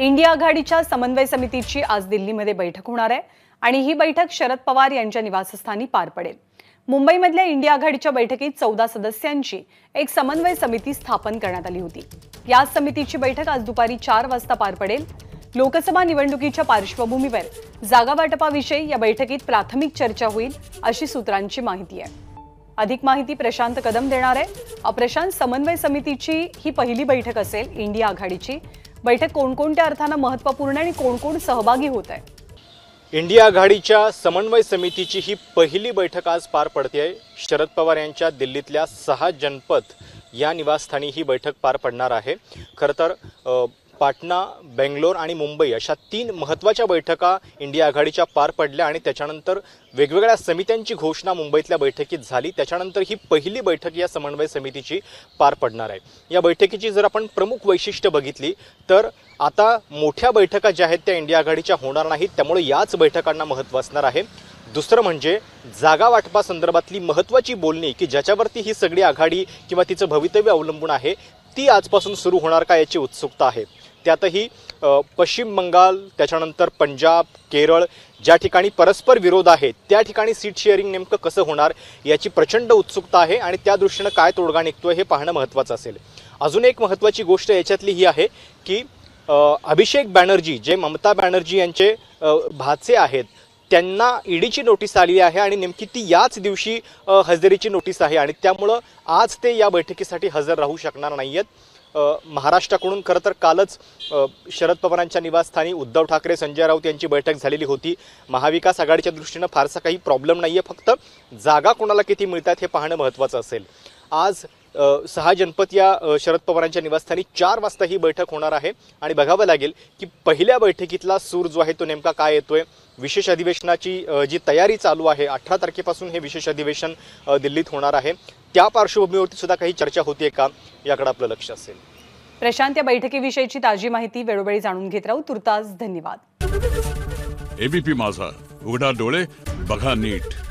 India आघाडीच्या समन्वय समितीची आज दिल्लीमध्ये बैठक होणार आहे आणि ही बैठक शरद पवार यांच्या निवासस्थानी पार पडेल मुंबईमधल्या इंडिया आघाडीच्या बैठकीत चौदा सदस्यांची एक समन्वय समिती स्थापन करण्यात आली होती या समितीची बैठक आज दुपारी चार वाजता पार पडेल लोकसभा निवडणुकीच्या पार्श्वभूमीवर जागा वाटपाविषयी या बैठकीत प्राथमिक चर्चा होईल अशी सूत्रांची माहिती आहे अधिक माहिती प्रशांत कदम देणार आहे अप्रशांत समन्वय समितीची ही पहिली बैठक असेल इंडिया आघाडीची बैठक कोणकोणत्या अर्थानं महत्त्वपूर्ण आणि कोण कोण सहभागी होत आहे इंडिया आघाडीच्या समन्वय समितीची ही पहिली बैठक आज पार पडते आहे शरद पवार यांच्या दिल्लीतल्या सहा जनपद या निवासस्थानी ही बैठक पार पडणार आहे खरं तर पाटणा बेंगलोर आणि मुंबई अशा तीन महत्त्वाच्या बैठका इंडिया आघाडीच्या पार पडल्या आणि त्याच्यानंतर वेगवेगळ्या समित्यांची घोषणा मुंबईतल्या बैठकीत झाली त्याच्यानंतर ही पहिली बैठक या समन्वय समितीची पार पडणार आहे या बैठकीची जर आपण प्रमुख वैशिष्ट्य बघितली तर आता मोठ्या बैठका ज्या आहेत त्या इंडिया आघाडीच्या होणार नाहीत त्यामुळे याच बैठकांना महत्त्व असणार आहे दुसरं म्हणजे जागा वाटपासंदर्भातली महत्त्वाची बोलणी की ज्याच्यावरती ही सगळी आघाडी किंवा तिचं भवितव्य अवलंबून आहे ती आजपासून सुरू होणार का याची उत्सुकता आहे त्यातही पश्चिम बंगाल त्याच्यानंतर पंजाब केरळ ज्या ठिकाणी परस्पर विरोध आहे त्या ठिकाणी सीट शेअरिंग नेमकं कसं होणार याची प्रचंड उत्सुकता आहे आणि त्या दृष्टीनं काय तोडगा निघतोय हे पाहणं महत्त्वाचं असेल अजून एक महत्त्वाची गोष्ट याच्यातली ही आहे की अभिषेक बॅनर्जी जे ममता बॅनर्जी यांचे भाचे आहेत त्यांना ईडीची नोटीस आली आहे आणि नेमकी ती याच दिवशी हजेरीची नोटीस आहे आणि त्यामुळं आज ते या बैठकीसाठी हजर राहू शकणार नाही आहेत महाराष्ट्राकडून खरं तर कालच शरद पवारांच्या निवासस्थानी उद्धव ठाकरे संजय राऊत यांची बैठक झालेली होती महाविकास आघाडीच्या दृष्टीनं फारसा काही प्रॉब्लेम नाही आहे फक्त जागा कोणाला किती मिळतात हे पाहणं महत्त्वाचं असेल आज सहा जनपद या शरद पवारांच्या निवासस्थानी चार वाजता ही बैठक होणार आहे आणि बघावं लागेल की पहिल्या बैठकीतला सूर जो आहे तो नेमका काय येतोय विशेष अधिवेशनाची जी तयारी चालू आहे अठरा तारखेपासून हे विशेष अधिवेशन दिल्लीत होणार आहे त्या पार्श्वभूमीवरती सुद्धा काही चर्चा होतीये का याकडे आपलं लक्ष असेल प्रशांत या बैठकीविषयीची ताजी माहिती वेळोवेळी जाणून घेत राहू तुर्तास धन्यवाद एबीपी माझा उघडा डोळे बघा नीट